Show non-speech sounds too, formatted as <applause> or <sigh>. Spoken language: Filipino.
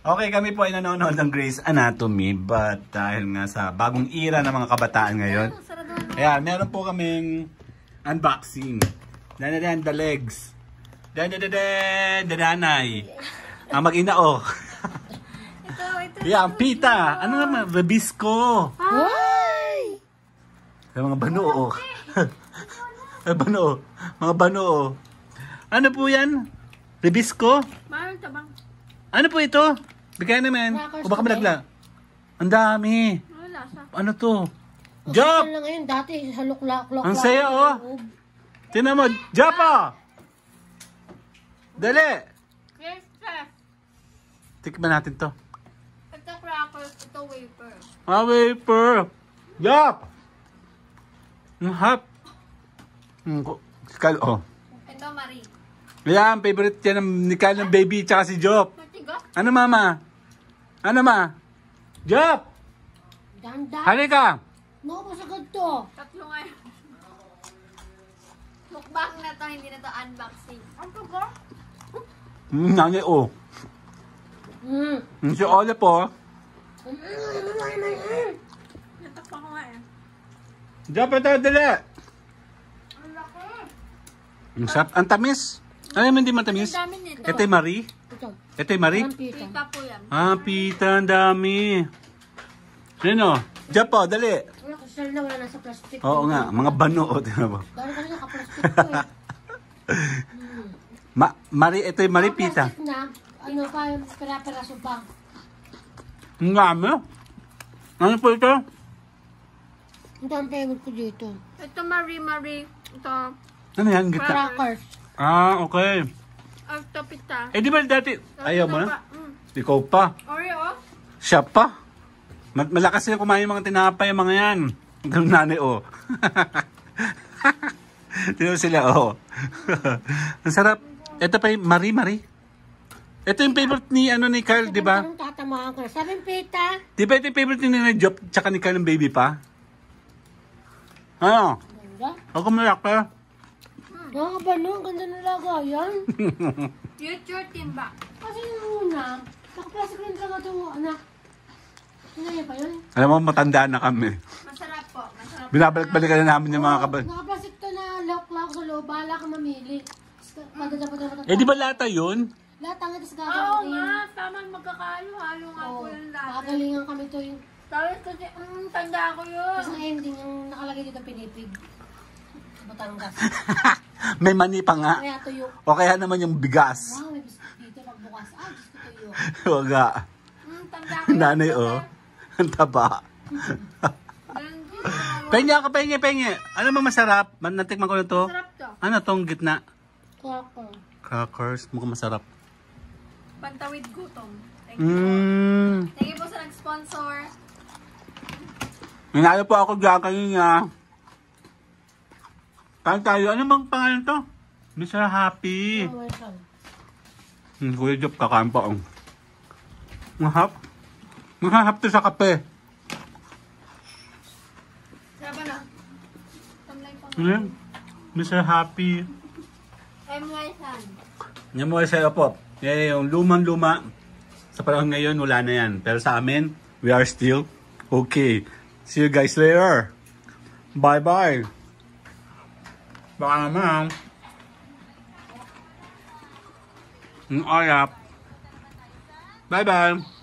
Okay, kami po ay nanonood ng Grey's Anatomy but dahil nga sa bagong era ng mga kabataan ngayon. Ayan, meron po kaming unboxing. dan the legs. Danadan, dananay. Ang mag-ina oh. <laughs> ito, ito. Yeah, pita. Ano nga naman? Rebisco. Ay! Yung mga oh. banoo. <laughs> banoo. Oh. Mga oh. Ano po yan? Rebisco? Mahal tabang. Ano po ito? Bigay naman. o baka malagla. Ang dami. Ano to? Jop! lang ngayon. Dati haluklak-lak. Ang saya oh. Tinan mo. Jop oh. Dali. Yes, Tikman natin to. Ito crackers. Ito wafer. Ah, wafer. Jop! Ang hap. Ang hmm, skal oh. Ito, Marie. Yan, favorite yan ni Kyle ng baby tsaka si Jop. Bigat. Ano mama? Ano ma? Jop! Danda. Halika! No, Nakapasagad to. Tatlo nga yun. Mukbang na to, hindi na to unboxing. Ang tugo? Mm, nangyay o. Oh. Mm. Yung hmm, si Ole po. Natakpa ko nga eh. Jop, ito, dali! Ang laki. Ang sap, ang tamis. Ay, hindi matamis. Ang Ito yung Marie. Ito. Ito yung Marie. Pita po yan. Ah, pita. Ang dami. Sino? Japo, dali. Wala ko sila na wala na sa plastic. Oo nga. Mga bano. O, oh, tingnan mo. Dahil ka naka-plastic ko eh. <laughs> Hmm. Ma Marie, ito yung Marie pita. Plastic na. Ano pa yung pera-peraso pa. Ang dami. Ano po ito? Ito ang favorite ko dito. Ito Marie Marie. Ito. Ano yan? Gita? Crackers. Ah, okay. Ang ah. Eh, di ba dati, ayaw mo na? Mm. Ikaw pa. Oreo? Oh. Siya pa. malakas sila kumain yung mga tinapay, mga yan. Ganun nani, oh. <laughs> Tinan sila, oh. <laughs> Ang sarap. Ito pa yung Marie Marie. Ito yung favorite ni ano ni Carl, di ba? Anong tatamaan ko na? Sabi pita. Di ba ito yung favorite ni Nana Job tsaka ni Carl ng baby pa? Ano? ano Huwag ka malakpa. Nakakaba no? Ang ganda ng lagayan. Future <laughs> timba. Kasi yung una, nakaplastic rin talaga ito, anak. Ano pa yun? Alam mo, matanda na kami. Masarap po. Masarap Binabalik-balikan na namin yung mga kabal. Nakaplastic to na lock-lock sa loob. Bahala ka mamili. Eh, di ba lata yun? Lata nga, tapos gagawin. Oo nga, tama magkakalo. Halo nga po yung lata. Kagalingan kami to yung... Tapos kasi, mm, tanda ko yun. Tapos na ending yung nakalagay dito pinipig. Batangas. <laughs> may mani pa nga. Kaya tuyo. O kaya naman yung bigas. Wow, may biskit dito magbukas. Ah, Diyos ko tuyo. <laughs> Huwag nga. Mm, tanda ko. Nanay, Oh. Ang taba. Penge ako, penge, penge. Ano ba masarap? Natikman ko na to. Masarap to. Ano tong gitna? Cracker. Crackers. Mukhang masarap. Pantawid gutom. Thank you. Mm. Thank you po sa nag-sponsor. Minalo po ako dyan kanina. Kain tayo. Ano bang pangalan to? Mr. Happy. Oh, welcome. Hmm, Kuya Job, kakain pa ang. Mahap. Mahap to sa kape. Saba na. Ano Mr. Happy. Emuesan. Emuesan po. Eh, yung lumang-luma. Sa panahon ngayon, wala na yan. Pero sa amin, we are still okay. See you guys later. Bye-bye. Bà ăn mấy không? Ôi gặp Bye bye